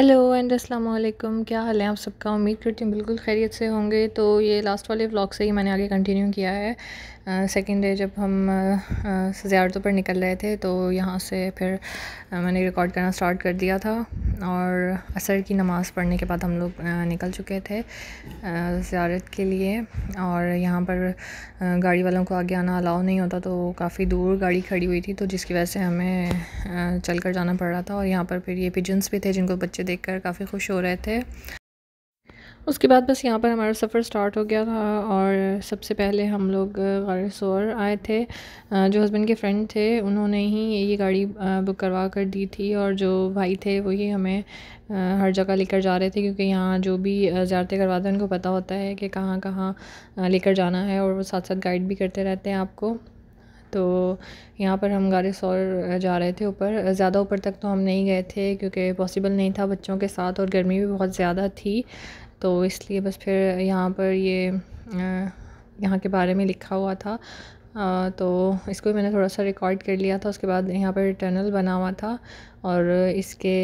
hello and अस्सलाम वालेकुम क्या हाल है आप सबका उम्मीद करती हूँ बिल्कुल खैरियत से होंगे तो ये लास्ट वाले व्लॉग से ही मैंने आगे कंटिन्यू किया है सेकेंड डे जब हम ज़्यारतों पर निकल रहे थे तो यहाँ से फिर मैंने रिकॉर्ड करना स्टार्ट कर दिया था और असर की नमाज़ पढ़ने के बाद हम लोग निकल चुके थे ज़्यारत के लिए और यहाँ पर गाड़ी वालों को आगे आना अलाउ नहीं होता तो काफ़ी दूर गाड़ी खड़ी हुई थी तो जिसकी वजह से हमें चल कर जाना पड़ रहा था और यहाँ पर फिर ये पिजन्स भी थे जिनको बच्चे देख कर काफ़ी खुश हो रहे थे उसके बाद बस यहाँ पर हमारा सफ़र स्टार्ट हो गया था और सबसे पहले हम लोग गरसौर आए थे जो हस्बैंड के फ्रेंड थे उन्होंने ही ये गाड़ी बुक करवा कर दी थी और जो भाई थे वही हमें हर जगह लेकर जा रहे थे क्योंकि यहाँ जो भी ज़्यारतें करवाते हैं उनको पता होता है कि कहाँ कहाँ लेकर जाना है और वो साथ साथ गाइड भी करते रहते हैं आपको तो यहाँ पर हम सौर जा रहे थे ऊपर ज़्यादा ऊपर तक तो हम नहीं गए थे क्योंकि पॉसिबल नहीं था बच्चों के साथ और गर्मी भी बहुत ज़्यादा थी तो इसलिए बस फिर यहाँ पर ये यहाँ के बारे में लिखा हुआ था आ, तो इसको मैंने थोड़ा सा रिकॉर्ड कर लिया था उसके बाद यहाँ पर टनल बना हुआ था और इसके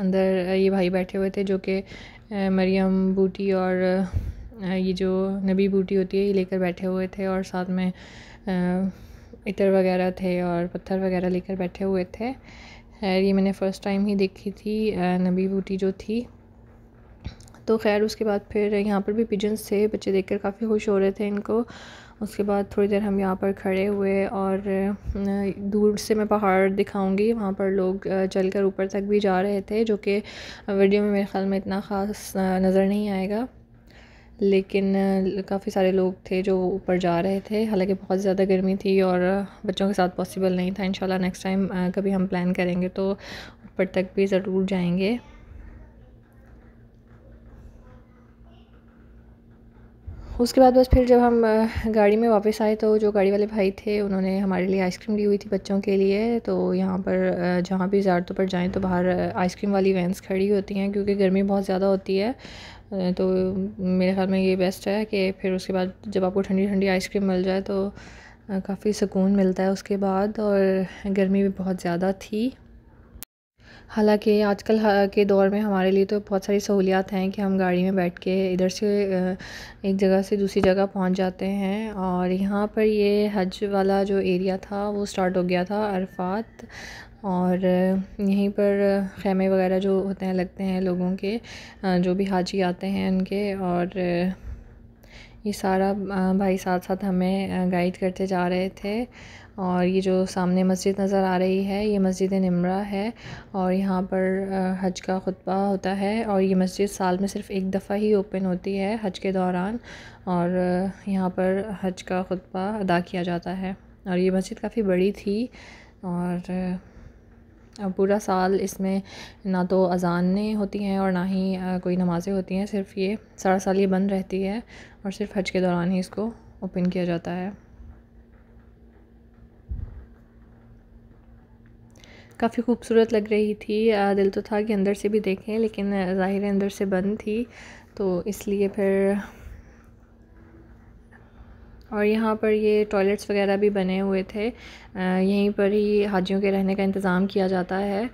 अंदर ये भाई बैठे हुए थे जो कि मरियम बूटी और ये जो नबी बूटी होती है ये लेकर बैठे हुए थे और साथ में आ, इतर वगैरह थे और पत्थर वगैरह लेकर बैठे हुए थे खैर ये मैंने फ़र्स्ट टाइम ही देखी थी नबी बूटी जो थी तो खैर उसके बाद फिर यहाँ पर भी पिजन्स थे बच्चे देखकर काफ़ी खुश हो रहे थे इनको उसके बाद थोड़ी देर हम यहाँ पर खड़े हुए और दूर से मैं पहाड़ दिखाऊंगी वहाँ पर लोग चलकर ऊपर तक भी जा रहे थे जो कि वीडियो में मेरे ख्याल में इतना ख़ास नज़र नहीं आएगा लेकिन काफ़ी सारे लोग थे जो ऊपर जा रहे थे हालांकि बहुत ज़्यादा गर्मी थी और बच्चों के साथ पॉसिबल नहीं था इंशाल्लाह नेक्स्ट टाइम कभी हम प्लान करेंगे तो ऊपर तक भी ज़रूर जाएंगे उसके बाद बस फिर जब हम गाड़ी में वापस आए तो जो गाड़ी वाले भाई थे उन्होंने हमारे लिए आइसक्रीम ली हुई थी बच्चों के लिए तो यहाँ पर जहाँ भी ज़ारतों पर जाएँ तो बाहर आइसक्रीम वाली वैंस खड़ी होती हैं क्योंकि गर्मी बहुत ज़्यादा होती है तो मेरे ख्याल में ये बेस्ट है कि फिर उसके बाद जब आपको ठंडी ठंडी आइसक्रीम मिल जाए तो काफ़ी सुकून मिलता है उसके बाद और गर्मी भी बहुत ज़्यादा थी हालांकि आजकल के दौर में हमारे लिए तो बहुत सारी सहूलियात हैं कि हम गाड़ी में बैठ के इधर से एक जगह से दूसरी जगह पहुंच जाते हैं और यहाँ पर ये हज वाला जो एरिया था वो स्टार्ट हो गया था अरफात और यहीं पर ख़ैमे वगैरह जो होते हैं लगते हैं लोगों के जो भी हाजी आते हैं उनके और ये सारा भाई साथ साथ हमें गाइड करते जा रहे थे और ये जो सामने मस्जिद नज़र आ रही है ये मस्जिद नमरा है और यहाँ पर हज का खुतबा होता है और ये मस्जिद साल में सिर्फ़ एक दफ़ा ही ओपन होती है हज के दौरान और यहाँ पर हज का खुतबा अदा किया जाता है और ये मस्जिद काफ़ी बड़ी थी और पूरा साल इसमें ना तो अजानें होती हैं और ना ही कोई नमाज़ें होती हैं सिर्फ ये सारा साल ये बंद रहती है और सिर्फ हज के दौरान ही इसको ओपन किया जाता है काफ़ी खूबसूरत लग रही थी आ, दिल तो था कि अंदर से भी देखें लेकिन ज़ाहिर अंदर से बंद थी तो इसलिए फिर और यहाँ पर ये टॉयलेट्स वगैरह भी बने हुए थे यहीं पर ही हाजियों के रहने का इंतज़ाम किया जाता है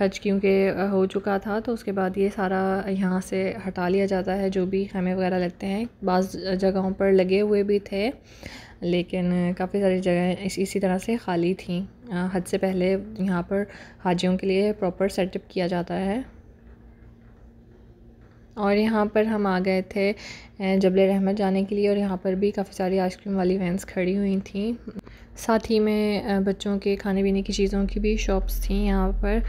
हज क्योंकि हो चुका था तो उसके बाद ये सारा यहाँ से हटा लिया जाता है जो भी हमें वगैरह लगते हैं बाज़ जगहों पर लगे हुए भी थे लेकिन काफ़ी सारी जगह इस, इसी तरह से खाली थी हद से पहले यहाँ पर हाजियों के लिए प्रॉपर सेटअप किया जाता है और यहाँ पर हम आ गए थे जबल रहमत जाने के लिए और यहाँ पर भी काफ़ी सारी आइसक्रीम वाली वैंस खड़ी हुई थी साथ ही में बच्चों के खाने पीने की चीज़ों की भी शॉप्स थी यहाँ पर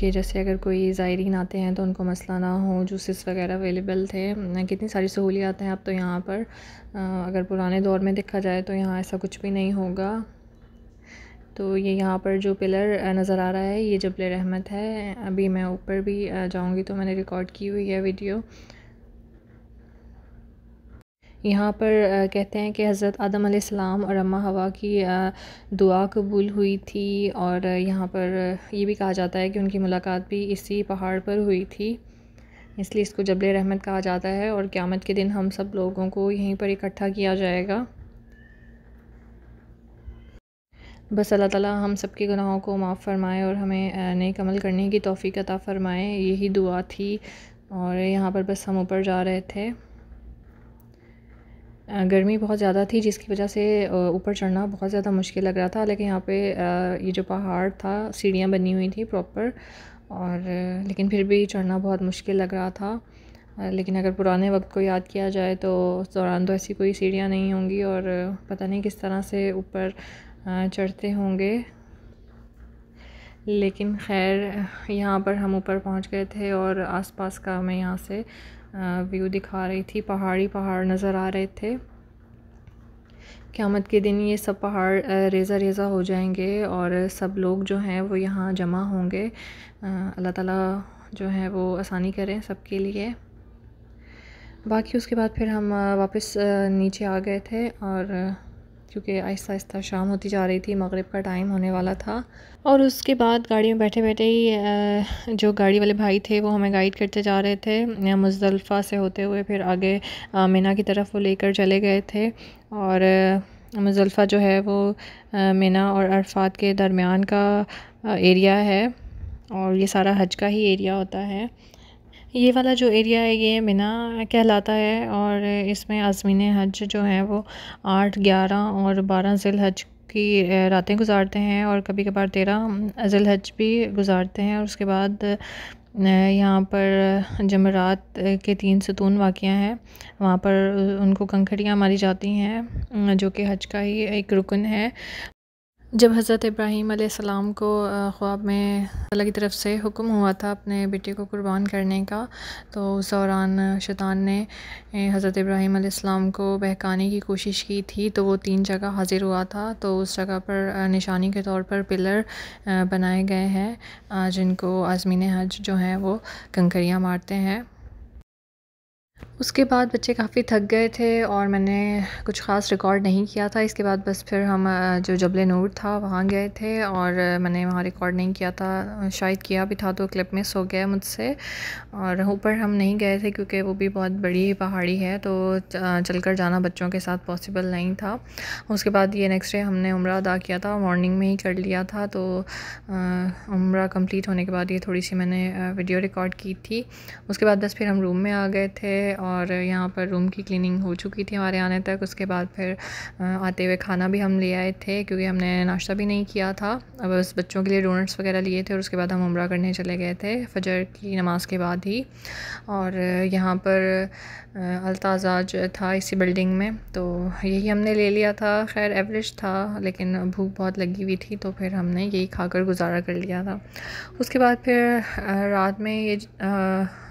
कि जैसे अगर कोई ज़ायरीन आते हैं तो उनको मसला ना हो जूसेस वगैरह अवेलेबल थे कितनी सारी सहूलियात हैं अब तो यहाँ पर अगर पुराने दौर में देखा जाए तो यहाँ ऐसा कुछ भी नहीं होगा तो ये यहाँ पर जो पिलर नज़र आ रहा है ये जबल रहमत है अभी मैं ऊपर भी जाऊँगी तो मैंने रिकॉर्ड की हुई है वीडियो यहाँ पर कहते हैं कि हज़रत आदम और अम्मा हवा की दुआ कबूल हुई थी और यहाँ पर ये भी कहा जाता है कि उनकी मुलाकात भी इसी पहाड़ पर हुई थी इसलिए इसको जबल रहमत कहा जाता है और क़्यामत के दिन हम सब लोगों को यहीं पर इकट्ठा किया जाएगा बस अल्लाह ताला हम सब के गुनाहों को माफ़ फरमाए और हमें नेक अमल करने की तोफ़ी अता फ़रमाए यही दुआ थी और यहाँ पर बस हम ऊपर जा रहे थे गर्मी बहुत ज़्यादा थी जिसकी वजह से ऊपर चढ़ना बहुत ज़्यादा मुश्किल लग रहा था लेकिन यहाँ पे ये जो पहाड़ था सीढ़ियाँ बनी हुई थी प्रॉपर और लेकिन फिर भी चढ़ना बहुत मुश्किल लग रहा था लेकिन अगर पुराने वक्त को याद किया जाए तो उस दौरान तो ऐसी कोई सीढ़ियाँ नहीं होंगी और पता नहीं किस तरह से ऊपर चढ़ते होंगे लेकिन खैर यहाँ पर हम ऊपर पहुँच गए थे और आसपास का हमें यहाँ से व्यू दिखा रही थी पहाड़ी पहाड़ नज़र आ रहे थे क़्यामत के दिन ये सब पहाड़ रेज़ा रेज़ा हो जाएंगे और सब लोग जो हैं वो यहाँ जमा होंगे अल्लाह ताला जो है वो आसानी करें सबके लिए बाकी उसके बाद फिर हम वापस नीचे आ गए थे और क्योंकि आहिस्ता आहिस्ता शाम होती जा रही थी मगरिब का टाइम होने वाला था और उसके बाद गाड़ी में बैठे बैठे ही जो गाड़ी वाले भाई थे वो हमें गाइड करते जा रहे थे मुजल्फ़ा से होते हुए फिर आगे मीना की तरफ वो लेकर चले गए थे और मुजलफ़ा जो है वो मीना और अरफात के दरमियान का एरिया है और ये सारा हज का ही एरिया होता है ये वाला जो एरिया है ये मिना कहलाता है और इसमें आज़मीन हज जो हैं वो आठ ग्यारह और बारह जिल हज की रातें गुजारते हैं और कभी कभार तेरह जिल हज भी गुजारते हैं और उसके बाद यहाँ पर जमरात के तीन सतून वाकिया हैं वहाँ पर उनको कंखड़ियाँ मारी जाती हैं जो कि हज का ही एक रुकन है जब हज़रत इब्राहीम सलाम को ख्वाब में अल्लाह की तरफ से हुक्म हुआ था अपने बेटे को कुर्बान करने का तो उस दौरान शैतान ने हज़रत इब्राहीम सलाम को बहकाने की कोशिश की थी तो वो तीन जगह हाजिर हुआ था तो उस जगह पर निशानी के तौर पर पिलर बनाए गए हैं जिनको आज़मीन हज जो हैं वो कंकरियाँ मारते हैं उसके बाद बच्चे काफ़ी थक गए थे और मैंने कुछ ख़ास रिकॉर्ड नहीं किया था इसके बाद बस फिर हम जो जबल नूर था वहाँ गए थे और मैंने वहाँ रिकॉर्ड नहीं किया था शायद किया भी था तो क्लिप मिस हो गया मुझसे और ऊपर हम नहीं गए थे क्योंकि वो भी बहुत बड़ी पहाड़ी है तो चल कर जाना बच्चों के साथ पॉसिबल नहीं था उसके बाद ये नेक्स्ट डे हमने उम्र अदा किया था मॉर्निंग में ही कर लिया था तो उम्र कम्प्लीट होने के बाद ये थोड़ी सी मैंने वीडियो रिकॉर्ड की थी उसके बाद बस फिर हम रूम में आ गए थे और और यहाँ पर रूम की क्लीनिंग हो चुकी थी हमारे आने तक उसके बाद फिर आते हुए खाना भी हम ले आए थे क्योंकि हमने नाश्ता भी नहीं किया था अब बस बच्चों के लिए डोनट्स वगैरह लिए थे और उसके बाद हम उम्र करने चले गए थे फजर की नमाज़ के बाद ही और यहाँ पर अलताजाज था इसी बिल्डिंग में तो यही हमने ले लिया था खैर एवरेज था लेकिन भूख बहुत लगी हुई थी तो फिर हमने यही खाकर गुजारा कर लिया था उसके बाद फिर रात में ये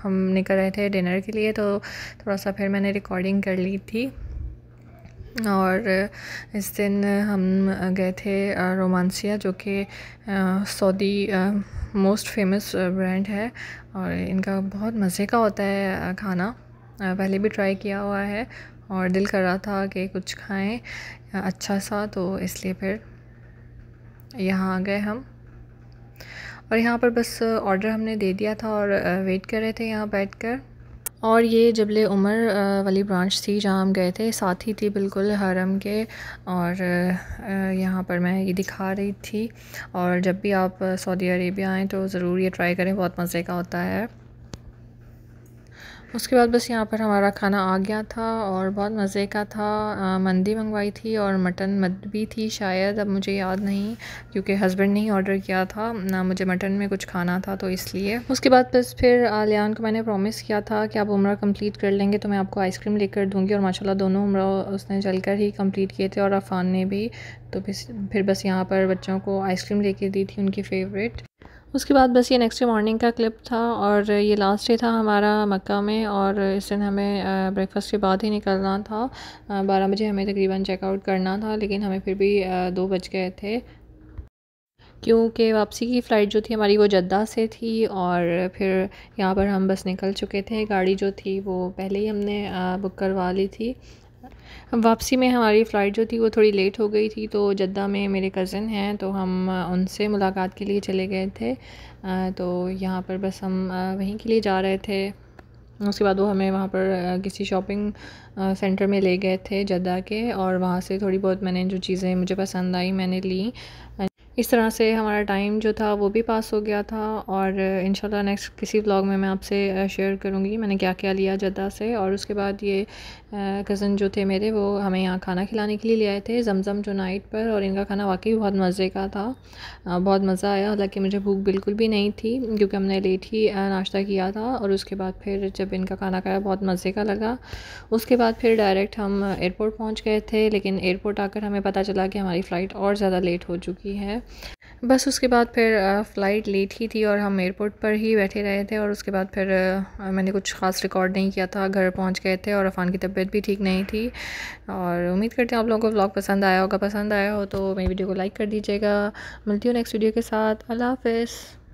हम निकल रहे थे डिनर के लिए तो थोड़ा सा फिर मैंने रिकॉर्डिंग कर ली थी और इस दिन हम गए थे रोमांसिया जो कि सऊदी मोस्ट फेमस ब्रांड है और इनका बहुत मज़े का होता है खाना पहले भी ट्राई किया हुआ है और दिल कर रहा था कि कुछ खाएं अच्छा सा तो इसलिए फिर यहाँ आ गए हम और यहाँ पर बस ऑर्डर हमने दे दिया था और वेट कर रहे थे यहाँ बैठ कर और ये जबले उमर वाली ब्रांच थी जहाँ हम गए थे साथ ही थी बिल्कुल हरम के और यहाँ पर मैं ये दिखा रही थी और जब भी आप सऊदी अरेबिया आएँ तो ज़रूर ये ट्राई करें बहुत मज़े का होता है उसके बाद बस यहाँ पर हमारा खाना आ गया था और बहुत मज़े का था मंदी मंगवाई थी और मटन मत भी थी शायद अब मुझे याद नहीं क्योंकि हस्बैंड ने ही ऑर्डर किया था ना मुझे मटन में कुछ खाना था तो इसलिए उसके बाद बस फिर आलियान को मैंने प्रॉमिस किया था कि आप उम्र कंप्लीट कर लेंगे तो मैं आपको आइसक्रीम लेकर दूँगी और माशाला दोनों उम्र उसने जलकर ही कम्प्लीट किए थे और अफान ने भी तो फिर बस यहाँ पर बच्चों को आइसक्रीम लेके दी थी उनकी फेवरेट उसके बाद बस ये नेक्स्ट डे मॉर्निंग का क्लिप था और ये लास्ट डे था हमारा मक्का में और इस दिन हमें ब्रेकफास्ट के बाद ही निकलना था बारह बजे हमें तकरीबन चेकआउट करना था लेकिन हमें फिर भी दो बज गए थे क्योंकि वापसी की फ़्लाइट जो थी हमारी वो जद्दा से थी और फिर यहाँ पर हम बस निकल चुके थे गाड़ी जो थी वो पहले ही हमने बुक करवा ली थी वापसी में हमारी फ़्लाइट जो थी वो थोड़ी लेट हो गई थी तो जद्दा में मेरे कज़न हैं तो हम उनसे मुलाकात के लिए चले गए थे तो यहाँ पर बस हम वहीं के लिए जा रहे थे उसके बाद वो हमें वहाँ पर किसी शॉपिंग सेंटर में ले गए थे जद्दा के और वहाँ से थोड़ी बहुत मैंने जो चीज़ें मुझे पसंद आई मैंने ली इस तरह से हमारा टाइम जो था वो भी पास हो गया था और इन नेक्स्ट किसी ब्लॉग में मैं आपसे शेयर करूँगी मैंने क्या क्या लिया जद्दा से और उसके बाद ये कज़न जो थे मेरे वो हमें यहाँ खाना खिलाने के लिए ले आए थे जमजम जो नाइट पर और इनका खाना वाकई बहुत मज़े का था बहुत मज़ा आया हालाँकि मुझे भूख बिल्कुल भी नहीं थी क्योंकि हमने लेट ही नाश्ता किया था और उसके बाद फिर जब इनका खाना खाया बहुत मज़े का लगा उसके बाद फिर डायरेक्ट हम एयरपोर्ट पहुँच गए थे लेकिन एयरपोर्ट आकर हमें पता चला कि हमारी फ़्लाइट और ज़्यादा लेट हो चुकी है बस उसके बाद फिर फ़्लाइट लेट ही थी और हम एयरपोर्ट पर ही बैठे रहे थे और उसके बाद फिर मैंने कुछ ख़ास रिकॉर्ड नहीं किया था घर पहुंच गए थे और अफ़ान की तबीयत भी ठीक नहीं थी और उम्मीद करते हैं आप लोगों को व्लॉग पसंद आया होगा पसंद आया हो तो मेरी वीडियो को लाइक कर दीजिएगा मिलती हूँ नेक्स्ट वीडियो के साथ अल्लाह हाफ